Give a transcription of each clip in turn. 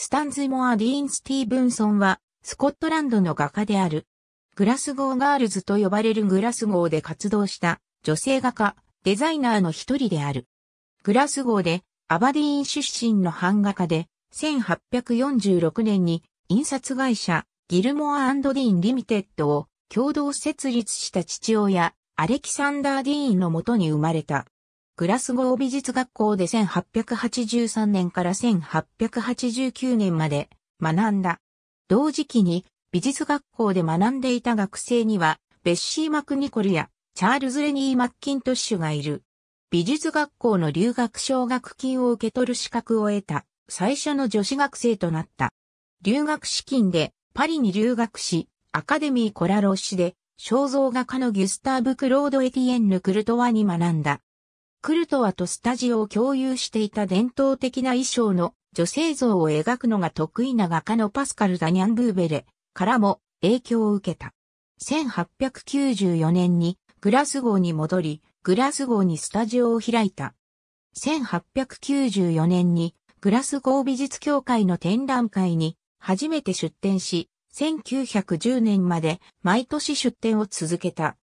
スタンズモア・ディーン・スティーブンソンは、スコットランドの画家である。グラスゴー・ガールズと呼ばれるグラスゴーで活動した女性画家、デザイナーの一人である。グラスゴーでアバディーン出身の版画家で、1846年に印刷会社ギルモア・ディーン・リミテッドを共同設立した父親、アレキサンダー・ディーンのもとに生まれた。グラスゴー美術学校で1883年から1889年まで学んだ。同時期に美術学校で学んでいた学生には、ベッシー・マクニコルやチャールズ・レニー・マッキントッシュがいる。美術学校の留学奨学金を受け取る資格を得た最初の女子学生となった。留学資金でパリに留学し、アカデミーコラロッシで肖像画家のギュスターブ・クロード・エティエンヌ・クルトワに学んだ。クルトワとスタジオを共有していた伝統的な衣装の女性像を描くのが得意な画家のパスカル・ダニャン・ブーベレからも影響を受けた。1894年にグラスゴーに戻り、グラスゴーにスタジオを開いた。1894年にグラスゴー美術協会の展覧会に初めて出展し、1910年まで毎年出展を続けた。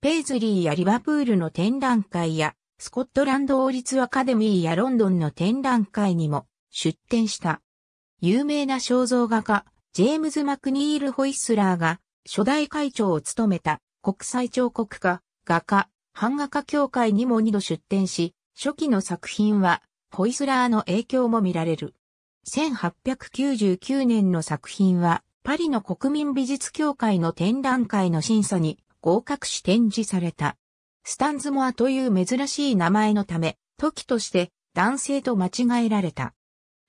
ペイズリーやリバプールの展覧会やスコットランド王立アカデミーやロンドンの展覧会にも出展した。有名な肖像画家、ジェームズ・マクニール・ホイスラーが初代会長を務めた国際彫刻家、画家、版画家協会にも二度出展し、初期の作品はホイスラーの影響も見られる。1899年の作品はパリの国民美術協会の展覧会の審査に合格し展示された。スタンズモアという珍しい名前のため、時として男性と間違えられた。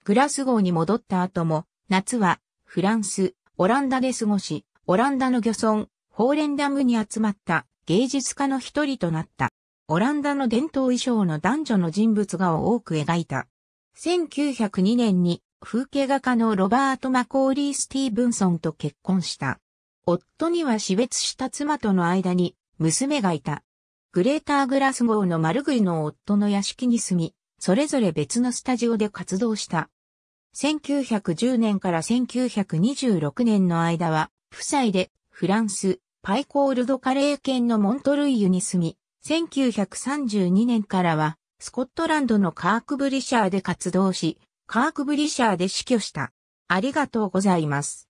グラス号に戻った後も、夏はフランス、オランダで過ごし、オランダの漁村、ホーレンダムに集まった芸術家の一人となった。オランダの伝統衣装の男女の人物画を多く描いた。1902年に風景画家のロバート・マコーリー・スティーブンソンと結婚した。夫には死別した妻との間に娘がいた。グレーターグラス号のマルグイの夫の屋敷に住み、それぞれ別のスタジオで活動した。1910年から1926年の間は、夫妻でフランス、パイコールドカレー県のモントルイユに住み、1932年からは、スコットランドのカークブリシャーで活動し、カークブリシャーで死去した。ありがとうございます。